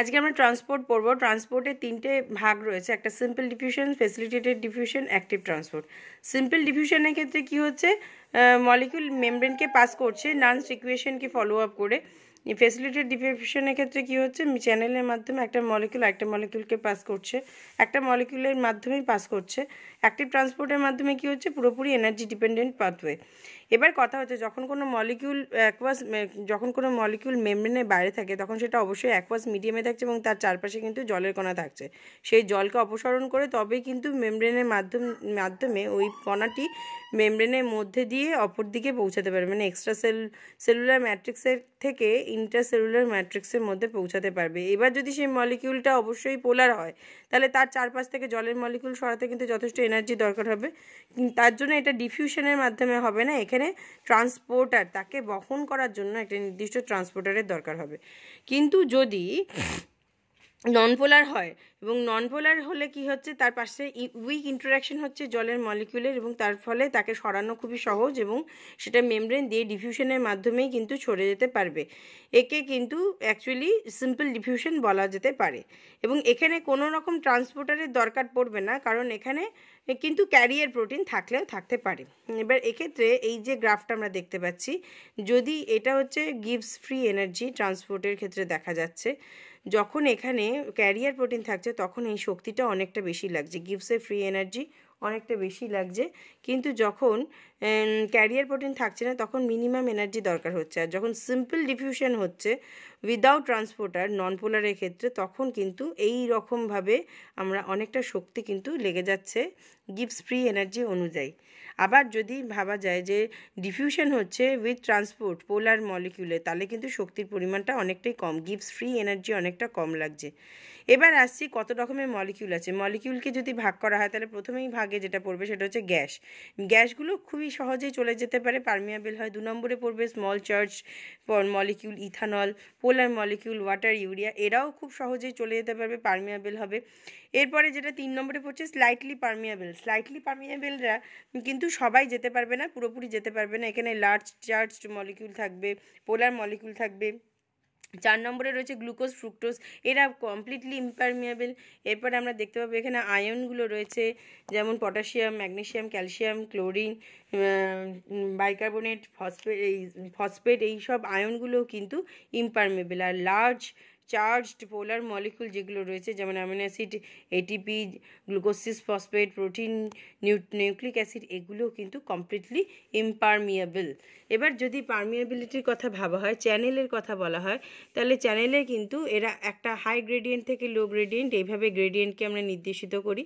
আজকে আমরা ট্রান্সপোর্ট পড়ব ট্রান্সপোর্টের তিনটে ভাগ রয়েছে একটা simple diffusion facilitated diffusion active transport simple ডিফিউশনের ক্ষেত্রে কি হচ্ছে মলিকিউল মেমব্রেনকে পাস করছে নান ইকুয়েশনকে ফলো আপ করে ফেসিলিটেড ডিফিউশনের ক্ষেত্রে কি হচ্ছে চ্যানেলের মাধ্যমে একটা মলিকিউল একটা মলিকিউলকে পাস করছে একটা মলিকিউলের মাধ্যমেই পাস করছে অ্যাক্টিভ ট্রান্সপোর্টের মাধ্যমে কি হচ্ছে পুরোপুরি এনার্জি ডিপেন্ডেন্ট পাথওয়ে এবার কথা হচ্ছে যখন কোনো মলিকিউল অ্যাকোয়াস যখন কোনো মলিকিউল মেমব্রেনের বাইরে থাকে তখন সেটা অবশ্যই অ্যাকোয়াস মিডিয়ামে থাকছে এবং তার চারপাশে কিন্তু জলের কণা থাকছে সেই জলকে অপসারণ করে তবেই কিন্তু মেমব্রেনের মাধ্যম মাধ্যমে ওই কণাটি মেমব্রেনের মধ্যে দিয়ে অপর দিকে পৌঁছাতে পারবে মানে এক্সট্রা সেল সেলুলার ম্যাট্রিক্সের থেকে ইন্টারসেলুলার ম্যাট্রিক্সের মধ্যে পৌঁছাতে পারবে এবার যদি সেই মলিকিউলটা অবশ্যই পোলার হয় তাহলে তার চারপাশ থেকে জলের মলিকিউল সরাতে কিন্তু যথেষ্ট এনার্জি দরকার হবে তার জন্য এটা ডিফিউশনের মাধ্যমে হবে না এখানে ট্রান্সপোর্টার তাকে বহন করার জন্য একটা নির্দিষ্ট ট্রান্সপোর্টারের দরকার হবে কিন্তু যদি নন পোলার হয় এবং নন পোলার হলে কি হচ্ছে তার পাশে উইক ইন্টারাকশন হচ্ছে জলের মলিকিউলের এবং তার ফলে তাকে সরানো খুবই সহজ এবং সেটা মেমব্রেন দিয়ে ডিফিউশনের মাধ্যমেই কিন্তু ছড়ে যেতে পারবে একে কিন্তু অ্যাকচুয়ালি সিম্পল ডিফিউশন বলা যেতে পারে এবং এখানে কোনো রকম ট্রান্সপোর্টারের দরকার পড়বে না কারণ এখানে কিন্তু ক্যারিয়ার প্রোটিন থাকলেও থাকতে পারে এবার এক্ষেত্রে এই যে গ্রাফটা আমরা দেখতে পাচ্ছি যদি এটা হচ্ছে গিভস ফ্রি এনার্জি ট্রান্সপোর্টের ক্ষেত্রে দেখা যাচ্ছে যখন এখানে ক্যারিয়ার প্রোটিন থাকছে তখন এই শক্তিটা অনেকটা বেশি লাগছে গিভস এ ফ্রি এনার্জি অনেকটা বেশি লাগছে কিন্তু যখন ক্যারিয়ার প্রোটিন থাকছে না তখন মিনিমাম এনার্জি দরকার হচ্ছে আর যখন সিম্পল ডিফিউশন হচ্ছে উইদাউট ট্রান্সপোর্টার নন পোলারের ক্ষেত্রে তখন কিন্তু এই রকমভাবে আমরা অনেকটা শক্তি কিন্তু লেগে যাচ্ছে গিভস ফ্রি এনার্জি অনুযায়ী আবার যদি ভাবা যায় যে ডিফিউশন হচ্ছে উইথ ট্রান্সপোর্ট পোলার মলিকিউলে তাহলে কিন্তু শক্তির পরিমাণটা অনেকটাই কম গিভস ফ্রি এনার্জি অনেকটা কম লাগছে এবার আসছি কত রকমের মলিকিউল আছে মলিকিউলকে যদি ভাগ করা হয় তাহলে প্রথমেই ভাগে যেটা পড়বে সেটা হচ্ছে গ্যাস গ্যাসগুলো খুবই সহজেই চলে যেতে পারে পারমিয়াবেল হয় দু নম্বরে পড়বে small charged molecule ethanol polar molecule water urea এরাও খুব সহজেই চলে যেতে পারবে পারমিয়াবেল হবে এরপরে যেটা তিন নম্বরে পড়ছে স্লাইটলি পারমিয়াবেল স্লাইটলি পারমিয়াবেলরা কিন্তু সবাই যেতে পারবে না পুরোপুরি যেতে পারবে না এখানে লার্জ চার্জ মলিকিউল থাকবে পোলার মলিকিউল থাকবে চার নম্বরে রয়েছে গ্লুকোজ ফ্রুক্টোজ এরা কমপ্লিটলি ইম্পারমিয়াবেল এরপরে আমরা দেখতে পাবো এখানে আয়নগুলো রয়েছে যেমন potassium magnesium calcium chlorine bicarbonate phosphate এই ফসফেট এই সব কিন্তু ইম্পারমিয়েবেল আর লার্জ চার্জড পোলার মলিকুল যেগুলো রয়েছে যেমন amino acid ATP glucose six phosphate protein nucleic acid এগুলো কিন্তু কমপ্লিটলি ইম্পারমিয়াবল এবার যদি পারমিয়াবিলিটির কথা ভাবা হয় চ্যানেলের কথা বলা হয় তাহলে চ্যানেলে কিন্তু এরা একটা হাই গ্রেডিয়েন্ট থেকে লো গ্রেডিয়েন্ট এইভাবে গ্রেডিয়েন্টকে আমরা নির্দেশিত করি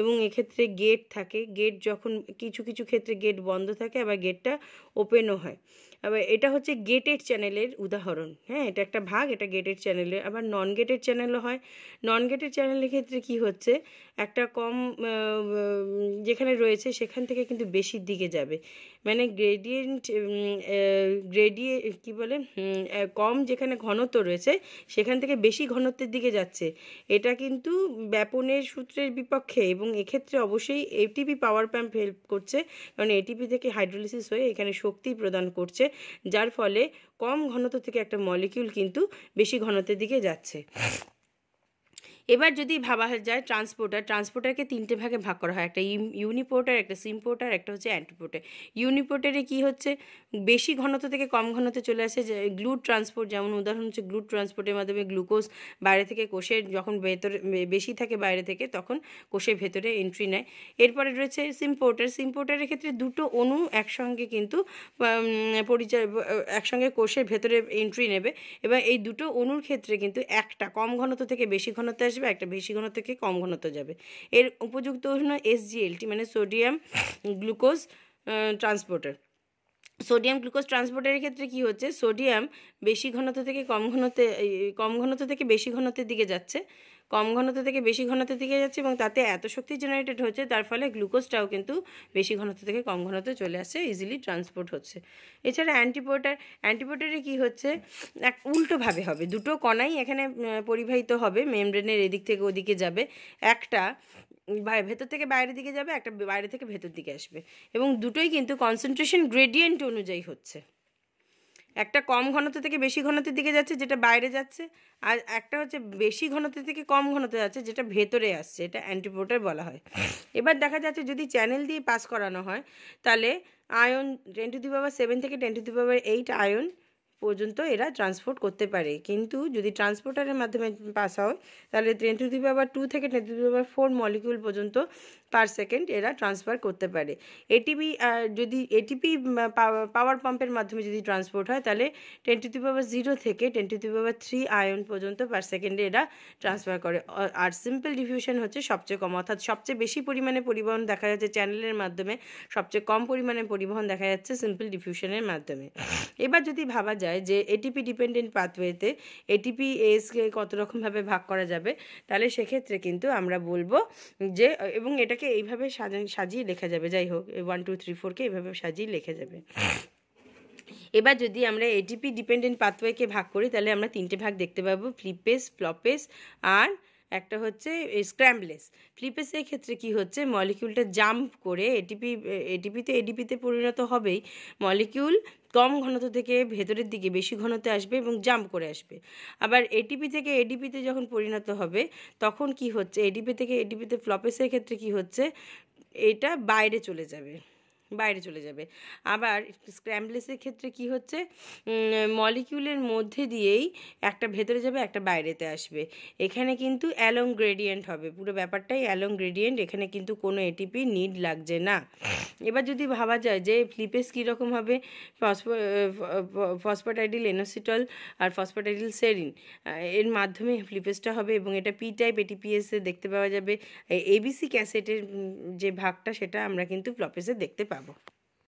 এবং এক্ষেত্রে গেট থাকে গেট যখন কিছু কিছু ক্ষেত্রে গেট বন্ধ থাকে আবার গেটটা ওপেনও হয় আবার এটা হচ্ছে গেটেড চ্যানেলের উদাহরণ হ্যাঁ এটা একটা ভাগ এটা গেটেড চ্যানেলে আবার নন গেটেড চ্যানেলও হয় নন গেটেড চ্যানেলের ক্ষেত্রে কি হচ্ছে একটা কম যেখানে রয়েছে সেখান থেকে কিন্তু বেশির দিকে যাবে মানে গ্রেডিয়েন্ট গ্রেডিয়ে কি বলে কম যেখানে ঘনত্ব রয়েছে সেখান থেকে বেশি ঘনত্বের দিকে যাচ্ছে এটা কিন্তু ব্যাপনের সূত্রের বিপক্ষে এবং এক্ষেত্রে অবশ্যই এটিপি পাওয়ার প্যাম্প হেল্প করছে কারণ এটিপি থেকে হাইড্রোলিসিস হয়ে এখানে শক্তি প্রদান করছে যার ফলে কম ঘনত্ব থেকে একটা মলিকিউল কিন্তু বেশি ঘনত্বের দিকে যাচ্ছে এবার যদি ভাবা যায় ট্রান্সপোর্টার ট্রান্সপোর্টারকে তিনটে ভাগে ভাগ করা হয় একটা ইউনিপোর্টার একটা সিমপোর্টার একটা হচ্ছে অ্যান্টিপোর্টার ইউনিপোর্টারে কি হচ্ছে বেশি ঘনত্ব থেকে কম ঘনত্ব চলে আসে যে গ্লুড ট্রান্সপোর্ট যেমন উদাহরণ হচ্ছে গ্লুড ট্রান্সপোর্টের মাধ্যমে গ্লুকোজ বাইরে থেকে কোষের যখন ভেতরে বেশি থাকে বাইরে থেকে তখন কোষের ভেতরে এন্ট্রি নেয় এরপরে রয়েছে সিমপোর্টার সিমপোর্টারের ক্ষেত্রে দুটো অণু একসঙ্গে কিন্তু পরিচয় একসঙ্গে কোষের ভেতরে এন্ট্রি নেবে এবং এই দুটো অণুর ক্ষেত্রে কিন্তু একটা কম ঘনত্ব থেকে বেশি ঘনত্ব আসবে একটা বেশি ঘন থেকে কম ঘনত্ব যাবে এর উপযুক্ত উষ্ণ এসজিএলটি মানে sodium glucose transporter sodium glucose ট্রান্সপোর্টারের ক্ষেত্রে কি হচ্ছে সোডিয়াম বেশি ঘনত্ব থেকে কম ঘনত্বে কম ঘনত্ব থেকে বেশি ঘনত্বের দিকে যাচ্ছে কম ঘনত্ব থেকে বেশি ঘনত্ব দিকে যাচ্ছে এবং তাতে এত শক্তি জেনারেটেড হচ্ছে তার ফলে গ্লুকোজটাও কিন্তু বেশি ঘনত্ব থেকে কম ঘনত্ব চলে আসছে ইজিলি ট্রান্সপোর্ট হচ্ছে এছাড়া অ্যান্টিপোটার অ্যান্টিপোটারে কি হচ্ছে এক উল্টোভাবে হবে দুটো কণাই এখানে পরিবাহিত হবে মেমব্রেনের এদিক থেকে ওদিকে যাবে একটা ভেতর থেকে বাইরের দিকে যাবে একটা বাইরে থেকে ভেতর দিকে আসবে এবং দুটোই কিন্তু কনসেন্ট্রেশন গ্রেডিয়েন্ট অনুযায়ী হচ্ছে একটা কম ঘনত্ব থেকে বেশি ঘনত্বের দিকে যাচ্ছে যেটা বাইরে যাচ্ছে আর একটা হচ্ছে বেশি ঘনত্ব থেকে কম ঘনত্ব যাচ্ছে যেটা ভেতরে আসছে এটা অ্যান্টিপ্রোটার বলা হয় এবার দেখা যাচ্ছে যদি চ্যানেল দিয়ে পাস করানো হয় তাহলে ion ten to the power seven থেকে ten to the power eight ion পর্যন্ত এরা ট্রান্সপোর্ট করতে পারে কিন্তু যদি ট্রান্সপোর্টারের মাধ্যমে পাস হয় তাহলে ten to the power two থেকে ten to the power four molecule পর্যন্ত পার সেকেন্ড এরা ট্রান্সফার করতে পারে এটিপি যদি এটিপি পাওয়ার পাম্পের মাধ্যমে যদি ট্রান্সপোর্ট হয় তাহলে টেন টু পাওয়ার জিরো থেকে ten to power three ion পর্যন্ত পার সেকেন্ডে এরা ট্রান্সফার করে আর সিম্পল ডিফিউশন হচ্ছে সবচেয়ে কম অর্থাৎ সবচেয়ে বেশি পরিমাণে পরিবহন দেখা যাচ্ছে চ্যানেলের মাধ্যমে সবচেয়ে কম পরিমাণে পরিবহন দেখা যাচ্ছে সিম্পল ডিফিউশনের মাধ্যমে এবার যদি ভাবা যায় যে এটিপি ডিপেন্ডেন্ট পাথওয়েতে এটিপি এসকে কত রকমভাবে ভাগ করা যাবে তাহলে সেক্ষেত্রে কিন্তু আমরা বলবো যে এবং এটাকে ফোরকে এইভাবে সাজিয়ে লেখা যাবে যাই হোক ওয়ান টু থ্রি ফোরকে এইভাবে সাজিয়ে লেখা যাবে এবার যদি আমরা এটিপি ডিপেন্ডেন্ট পাথওয়েকে ভাগ করি তাহলে আমরা তিনটে ভাগ দেখতে পাবো ফ্লিপেস ফ্লপেস আর একটা হচ্ছে স্ক্র্যাম্বলেস ফ্লিপেসের ক্ষেত্রে কি হচ্ছে মলিকিউলটা জাম্প করে এটিপি এটিপিতে এডিপিতে পরিণত হবেই মলিকিউল কম ঘনত্ব থেকে ভেতরের দিকে বেশি ঘনত্বে আসবে এবং জাম্প করে আসবে আবার এটিপি থেকে এডিপিতে যখন পরিণত হবে তখন কি হচ্ছে এডিপি থেকে এডিপিতে ফ্লপেসের ক্ষেত্রে কি হচ্ছে এটা বাইরে চলে যাবে বাইরে চলে যাবে আবার স্ক্র্যাম্বলেসের ক্ষেত্রে কি হচ্ছে মলিকিউলের মধ্যে দিয়েই একটা ভেতরে যাবে একটা বাইরেতে আসবে এখানে কিন্তু অ্যালং গ্রেডিয়েন্ট হবে পুরো ব্যাপারটাই অ্যালং গ্রেডিয়েন্ট এখানে কিন্তু কোনো এটিপি নিড লাগছে না এবার যদি ভাবা যায় যে ফ্লিপেস কীরকম হবে ফসফোটাইডিল এনোসিটল আর ফসফোটাইডিল সেরিন এর মাধ্যমে ফ্লিপেসটা হবে এবং এটা পি টাইপ এটিপিএসে দেখতে পাওয়া যাবে এবিসি ক্যাসেটের যে ভাগটা সেটা আমরা কিন্তু ফ্লপেসে দেখতে পাবো bro